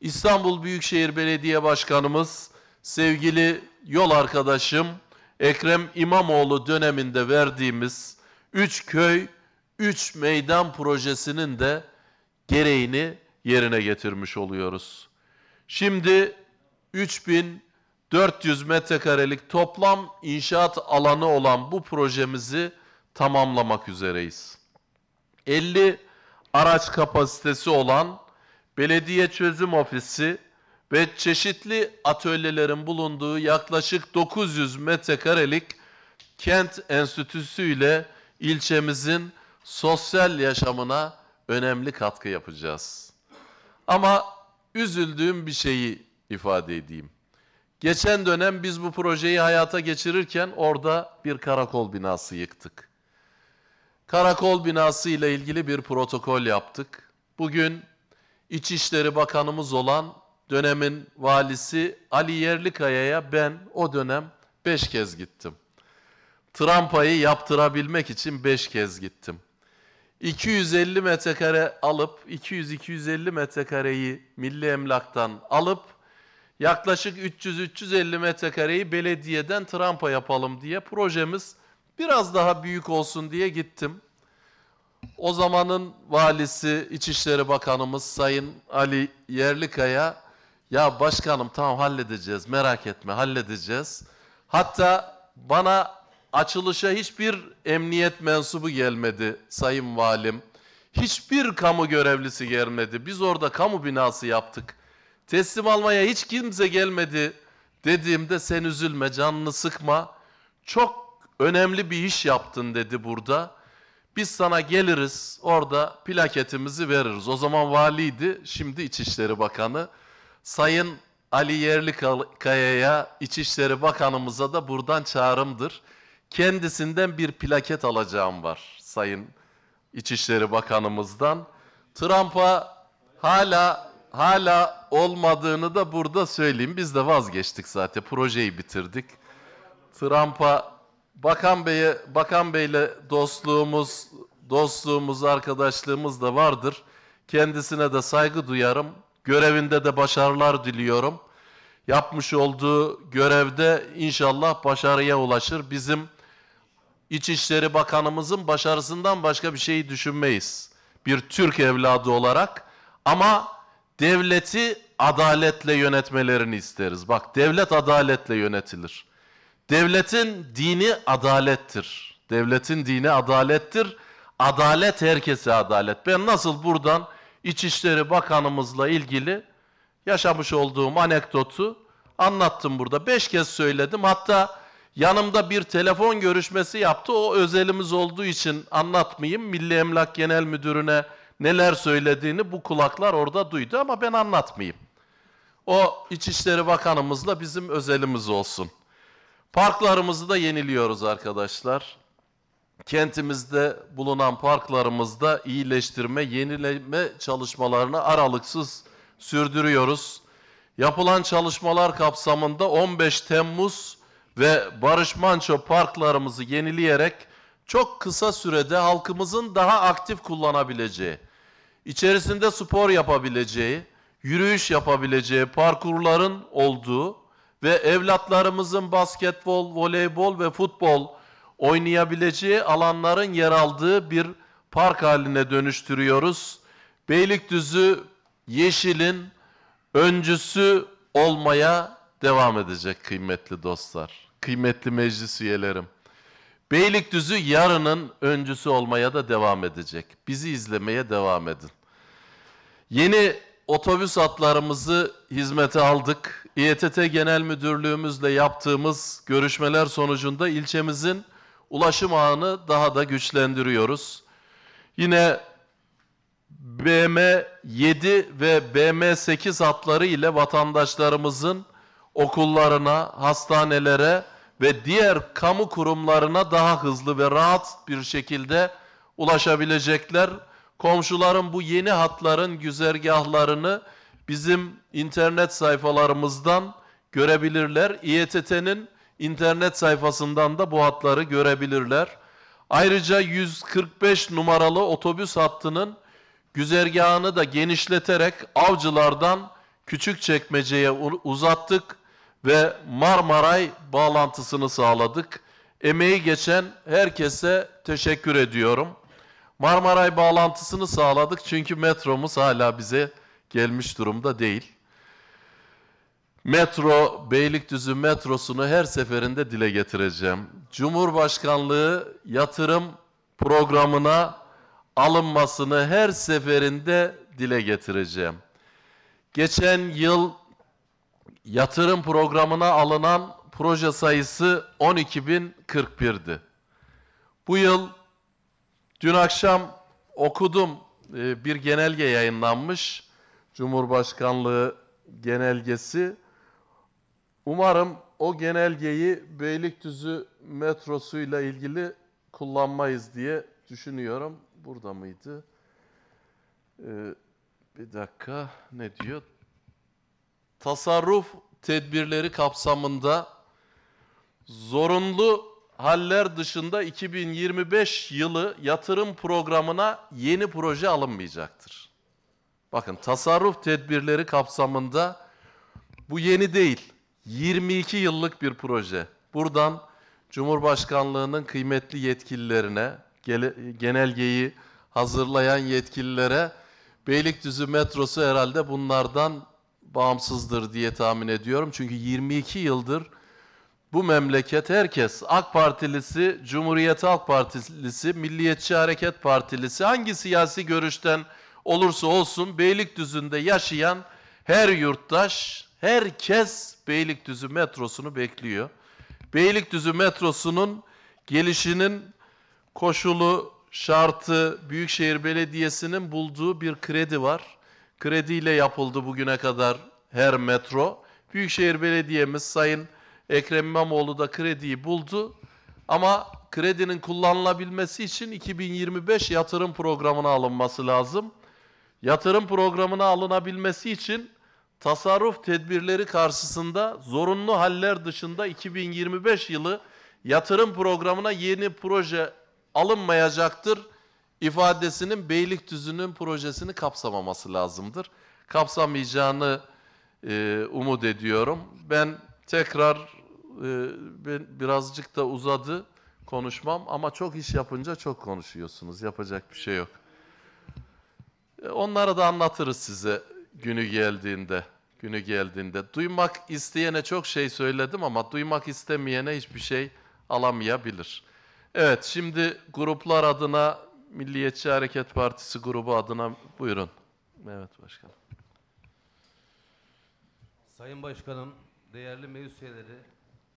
İstanbul Büyükşehir Belediye Başkanımız sevgili yol arkadaşım Ekrem İmamoğlu döneminde verdiğimiz 3 köy 3 meydan projesinin de gereğini yerine getirmiş oluyoruz. Şimdi 3400 metrekarelik toplam inşaat alanı olan bu projemizi tamamlamak üzereyiz. 50 araç kapasitesi olan belediye çözüm ofisi ve çeşitli atölyelerin bulunduğu yaklaşık 900 metrekarelik kent enstitüsü ile ilçemizin sosyal yaşamına önemli katkı yapacağız. Ama üzüldüğüm bir şeyi ifade edeyim. Geçen dönem biz bu projeyi hayata geçirirken orada bir karakol binası yıktık. Karakol binası ile ilgili bir protokol yaptık. Bugün İçişleri Bakanımız olan dönemin valisi Ali Yerlikaya'ya ben o dönem beş kez gittim. Trampayı yaptırabilmek için beş kez gittim. 250 metrekare alıp 200-250 metrekareyi milli emlaktan alıp yaklaşık 300-350 metrekareyi belediyeden trampa yapalım diye projemiz biraz daha büyük olsun diye gittim. O zamanın valisi, İçişleri Bakanımız Sayın Ali Yerlikaya, ya başkanım tamam halledeceğiz, merak etme halledeceğiz. Hatta bana açılışa hiçbir emniyet mensubu gelmedi Sayın Valim. Hiçbir kamu görevlisi gelmedi. Biz orada kamu binası yaptık. Teslim almaya hiç kimse gelmedi dediğimde sen üzülme, canını sıkma. Çok önemli bir iş yaptın dedi burada. Biz sana geliriz, orada plaketimizi veririz. O zaman valiydi, şimdi İçişleri Bakanı. Sayın Ali Yerlikaya'ya, İçişleri Bakanımıza da buradan çağrımdır. Kendisinden bir plaket alacağım var Sayın İçişleri Bakanımızdan. Trump'a hala hala olmadığını da burada söyleyeyim. Biz de vazgeçtik zaten. Projeyi bitirdik. Trump'a Bakan Bey'e Bakan Bey'le dostluğumuz, dostluğumuz, arkadaşlığımız da vardır. Kendisine de saygı duyarım. Görevinde de başarılar diliyorum. Yapmış olduğu görevde inşallah başarıya ulaşır. Bizim İçişleri Bakanımızın başarısından başka bir şey düşünmeyiz. Bir Türk evladı olarak ama devleti adaletle yönetmelerini isteriz. Bak devlet adaletle yönetilir. Devletin dini adalettir. Devletin dini adalettir. Adalet herkese adalet. Ben nasıl buradan İçişleri Bakanımızla ilgili yaşamış olduğum anekdotu anlattım burada. Beş kez söyledim. Hatta yanımda bir telefon görüşmesi yaptı. O özelimiz olduğu için anlatmayayım. Milli Emlak Genel Müdürü'ne neler söylediğini bu kulaklar orada duydu ama ben anlatmayayım. O İçişleri Bakanımızla bizim özelimiz olsun. Parklarımızı da yeniliyoruz arkadaşlar. Kentimizde bulunan parklarımızda iyileştirme, yenileme çalışmalarını aralıksız sürdürüyoruz. Yapılan çalışmalar kapsamında 15 Temmuz ve Barış Manço parklarımızı yenileyerek çok kısa sürede halkımızın daha aktif kullanabileceği, içerisinde spor yapabileceği, yürüyüş yapabileceği parkurların olduğu ve evlatlarımızın basketbol, voleybol ve futbol oynayabileceği alanların yer aldığı bir park haline dönüştürüyoruz. Beylikdüzü yeşilin öncüsü olmaya devam edecek kıymetli dostlar, kıymetli meclis üyelerim. Beylikdüzü yarının öncüsü olmaya da devam edecek. Bizi izlemeye devam edin. Yeni otobüs hatlarımızı hizmete aldık. İETT Genel Müdürlüğümüzle yaptığımız görüşmeler sonucunda ilçemizin ulaşım ağını daha da güçlendiriyoruz. Yine BM7 ve BM8 hatları ile vatandaşlarımızın okullarına, hastanelere ve diğer kamu kurumlarına daha hızlı ve rahat bir şekilde ulaşabilecekler komşuların bu yeni hatların güzergahlarını bizim internet sayfalarımızdan görebilirler. İETT'nin internet sayfasından da bu hatları görebilirler. Ayrıca 145 numaralı otobüs hattının güzergahını da genişleterek avcılardan küçük çekmeceye uzattık ve Marmaray bağlantısını sağladık. Emeği geçen herkese teşekkür ediyorum. Marmaray bağlantısını sağladık çünkü metromuz hala bize gelmiş durumda değil. Metro, Beylikdüzü metrosunu her seferinde dile getireceğim. Cumhurbaşkanlığı yatırım programına alınmasını her seferinde dile getireceğim. Geçen yıl yatırım programına alınan proje sayısı 12.041'di. Bu yıl Dün akşam okudum e, bir genelge yayınlanmış. Cumhurbaşkanlığı genelgesi. Umarım o genelgeyi Beylikdüzü metrosuyla ilgili kullanmayız diye düşünüyorum. Burada mıydı? Ee, bir dakika ne diyor? Tasarruf tedbirleri kapsamında zorunlu haller dışında 2025 yılı yatırım programına yeni proje alınmayacaktır. Bakın tasarruf tedbirleri kapsamında bu yeni değil. 22 yıllık bir proje. Buradan Cumhurbaşkanlığının kıymetli yetkililerine, genelgeyi hazırlayan yetkililere Beylikdüzü metrosu herhalde bunlardan bağımsızdır diye tahmin ediyorum. Çünkü 22 yıldır bu memleket herkes AK Partilisi, Cumhuriyet Halk Partilisi, Milliyetçi Hareket Partilisi hangi siyasi görüşten olursa olsun Beylikdüzü'nde yaşayan her yurttaş, herkes Beylikdüzü metrosunu bekliyor. Beylikdüzü metrosunun gelişinin koşulu, şartı Büyükşehir Belediyesi'nin bulduğu bir kredi var. Krediyle yapıldı bugüne kadar her metro. Büyükşehir Belediye'miz Sayın Ekrem İmamoğlu da krediyi buldu. Ama kredinin kullanılabilmesi için 2025 yatırım programına alınması lazım. Yatırım programına alınabilmesi için tasarruf tedbirleri karşısında zorunlu haller dışında 2025 yılı yatırım programına yeni proje alınmayacaktır ifadesinin Beylikdüzü'nün projesini kapsamaması lazımdır. Kapsamayacağını e, umut ediyorum. Ben tekrar ee, ben birazcık da uzadı konuşmam ama çok iş yapınca çok konuşuyorsunuz. Yapacak bir şey yok. Ee, onları da anlatırız size günü geldiğinde. Günü geldiğinde. Duymak isteyene çok şey söyledim ama duymak istemeyene hiçbir şey alamayabilir. Evet şimdi gruplar adına Milliyetçi Hareket Partisi grubu adına buyurun. Evet başkanım. Sayın Başkanım, değerli meclis üyeleri,